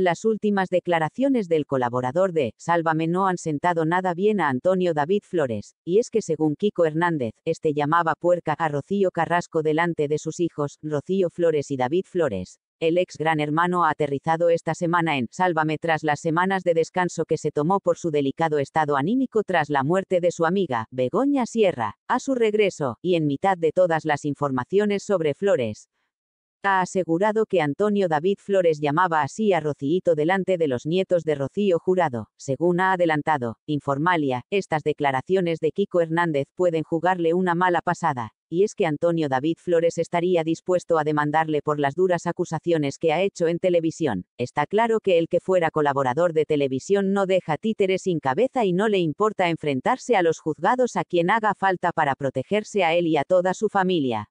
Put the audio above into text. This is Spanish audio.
Las últimas declaraciones del colaborador de Sálvame no han sentado nada bien a Antonio David Flores, y es que según Kiko Hernández, este llamaba puerca a Rocío Carrasco delante de sus hijos, Rocío Flores y David Flores. El ex gran hermano ha aterrizado esta semana en Sálvame tras las semanas de descanso que se tomó por su delicado estado anímico tras la muerte de su amiga, Begoña Sierra, a su regreso, y en mitad de todas las informaciones sobre Flores, ha asegurado que Antonio David Flores llamaba así a Rocíito delante de los nietos de Rocío Jurado. Según ha adelantado, Informalia, estas declaraciones de Kiko Hernández pueden jugarle una mala pasada, y es que Antonio David Flores estaría dispuesto a demandarle por las duras acusaciones que ha hecho en televisión. Está claro que el que fuera colaborador de televisión no deja títeres sin cabeza y no le importa enfrentarse a los juzgados a quien haga falta para protegerse a él y a toda su familia.